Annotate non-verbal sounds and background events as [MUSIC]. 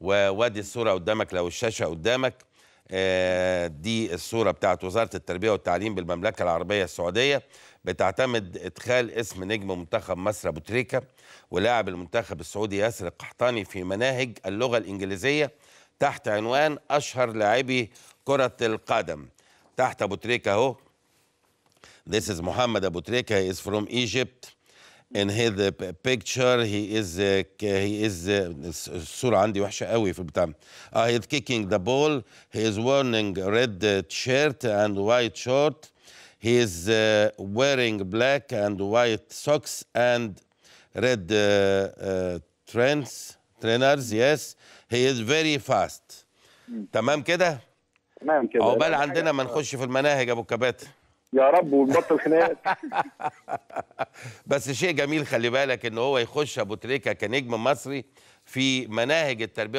ووادي الصورة قدامك لو الشاشة قدامك آه، دي الصورة بتاعت وزارة التربية والتعليم بالمملكة العربية السعودية بتعتمد إدخال اسم نجم منتخب مصر أبو تريكة ولاعب المنتخب السعودي ياسر القحطاني في مناهج اللغة الإنجليزية تحت عنوان أشهر لاعبي كرة القدم تحت أبو تريكة أهو This is محمد أبو تريكة is from Egypt in his uh, picture he is uh, he is uh, الصورة عندي وحشة uh, he is kicking the ball he is wearing red uh, shirt and white short he is uh, wearing black and white socks and red uh, uh trends trainers yes he is very fast تمام كده تمام كده عقبال عندنا ما نخش في المناهج ابو كبات. يا رب ونبطل خناقات [LAUGHS] بس شيء جميل خلي بالك ان هو يخش ابو تريكه كنجم مصري في مناهج التربيه